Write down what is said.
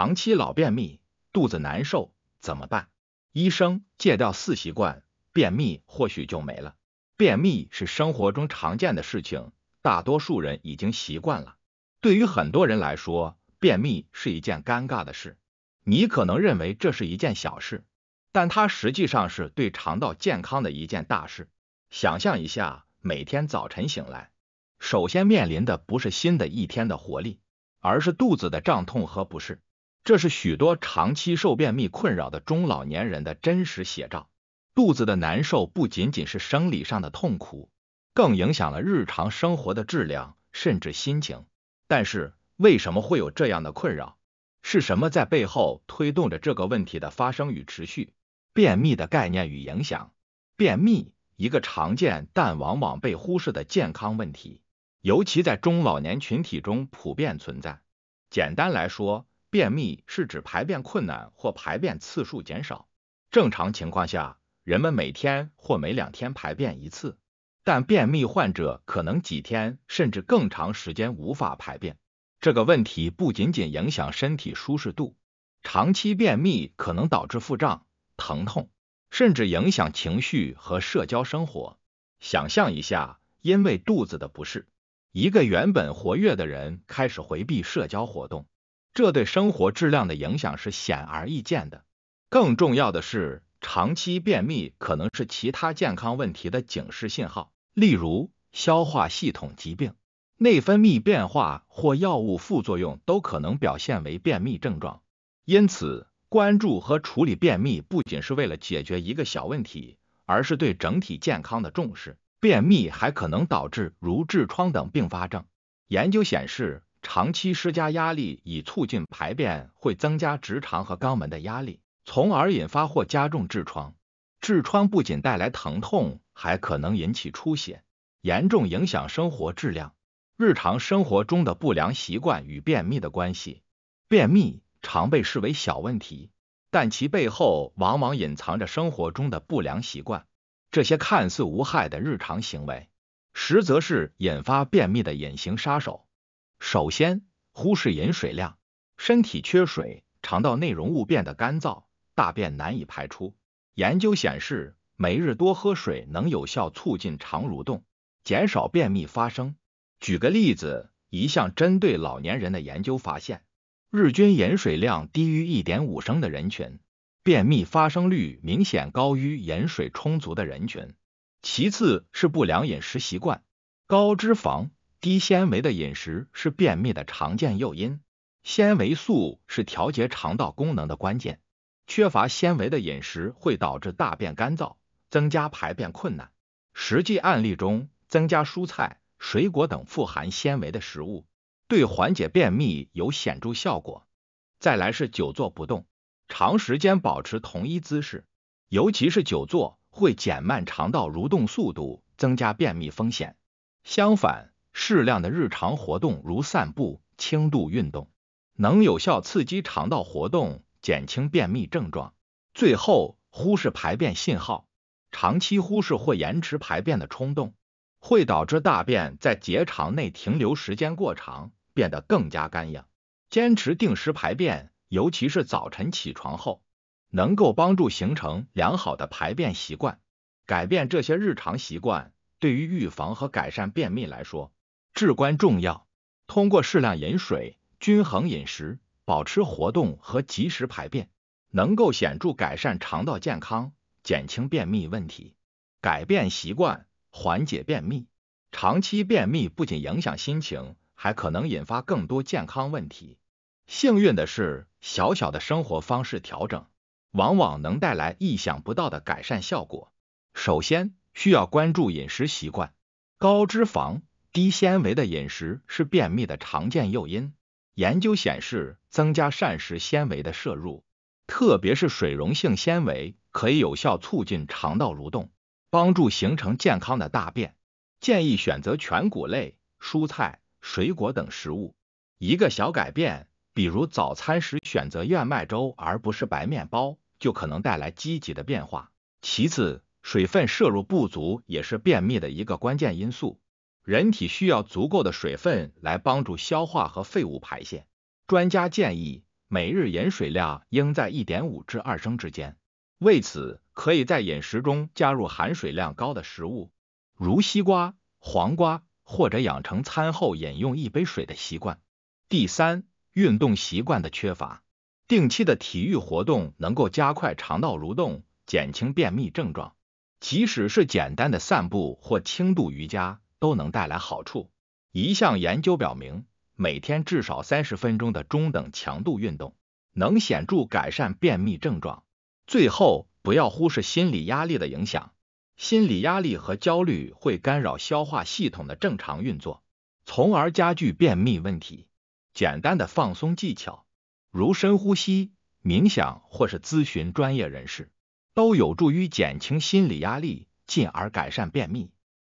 长期老便秘，肚子难受怎么办？医生戒掉四习惯，便秘或许就没了。便秘是生活中常见的事情，大多数人已经习惯了。对于很多人来说，便秘是一件尴尬的事。你可能认为这是一件小事，但它实际上是对肠道健康的一件大事。想象一下，每天早晨醒来，首先面临的不是新的一天的活力，而是肚子的胀痛和不适。这是许多长期受便秘困扰的中老年人的真实写照。肚子的难受不仅仅是生理上的痛苦，更影响了日常生活的质量，甚至心情。但是，为什么会有这样的困扰？是什么在背后推动着这个问题的发生与持续？便秘的概念与影响。便秘，一个常见但往往被忽视的健康问题，尤其在中老年群体中普遍存在。简单来说，便秘是指排便困难或排便次数减少。正常情况下，人们每天或每两天排便一次，但便秘患者可能几天甚至更长时间无法排便。这个问题不仅仅影响身体舒适度，长期便秘可能导致腹胀、疼痛，甚至影响情绪和社交生活。想象一下，因为肚子的不适，一个原本活跃的人开始回避社交活动。这对生活质量的影响是显而易见的。更重要的是，长期便秘可能是其他健康问题的警示信号，例如消化系统疾病、内分泌变化或药物副作用都可能表现为便秘症状。因此，关注和处理便秘不仅是为了解决一个小问题，而是对整体健康的重视。便秘还可能导致如痔疮等并发症。研究显示。长期施加压力以促进排便，会增加直肠和肛门的压力，从而引发或加重痔疮。痔疮不仅带来疼痛，还可能引起出血，严重影响生活质量。日常生活中的不良习惯与便秘的关系，便秘常被视为小问题，但其背后往往隐藏着生活中的不良习惯。这些看似无害的日常行为，实则是引发便秘的隐形杀手。首先，忽视饮水量，身体缺水，肠道内容物变得干燥，大便难以排出。研究显示，每日多喝水能有效促进肠蠕动，减少便秘发生。举个例子，一项针对老年人的研究发现，日均饮水量低于一点五升的人群，便秘发生率明显高于饮水充足的人群。其次是不良饮食习惯，高脂肪。低纤维的饮食是便秘的常见诱因，纤维素是调节肠道功能的关键。缺乏纤维的饮食会导致大便干燥，增加排便困难。实际案例中，增加蔬菜、水果等富含纤维的食物，对缓解便秘有显著效果。再来是久坐不动，长时间保持同一姿势，尤其是久坐，会减慢肠道蠕动速度，增加便秘风险。相反，适量的日常活动，如散步、轻度运动，能有效刺激肠道活动，减轻便秘症状。最后，忽视排便信号，长期忽视或延迟排便的冲动，会导致大便在结肠内停留时间过长，变得更加干硬。坚持定时排便，尤其是早晨起床后，能够帮助形成良好的排便习惯。改变这些日常习惯，对于预防和改善便秘来说。至关重要。通过适量饮水、均衡饮食、保持活动和及时排便，能够显著改善肠道健康，减轻便秘问题，改变习惯，缓解便秘。长期便秘不仅影响心情，还可能引发更多健康问题。幸运的是，小小的生活方式调整往往能带来意想不到的改善效果。首先，需要关注饮食习惯，高脂肪。低纤维的饮食是便秘的常见诱因。研究显示，增加膳食纤维的摄入，特别是水溶性纤维，可以有效促进肠道蠕动，帮助形成健康的大便。建议选择全谷类、蔬菜、水果等食物。一个小改变，比如早餐时选择燕麦粥而不是白面包，就可能带来积极的变化。其次，水分摄入不足也是便秘的一个关键因素。人体需要足够的水分来帮助消化和废物排泄。专家建议，每日饮水量应在一点五至二升之间。为此，可以在饮食中加入含水量高的食物，如西瓜、黄瓜，或者养成餐后饮用一杯水的习惯。第三，运动习惯的缺乏，定期的体育活动能够加快肠道蠕动，减轻便秘症状。即使是简单的散步或轻度瑜伽。都能带来好处。一项研究表明，每天至少三十分钟的中等强度运动能显著改善便秘症状。最后，不要忽视心理压力的影响，心理压力和焦虑会干扰消化系统的正常运作，从而加剧便秘问题。简单的放松技巧，如深呼吸、冥想或是咨询专业人士，都有助于减轻心理压力，进而改善便秘。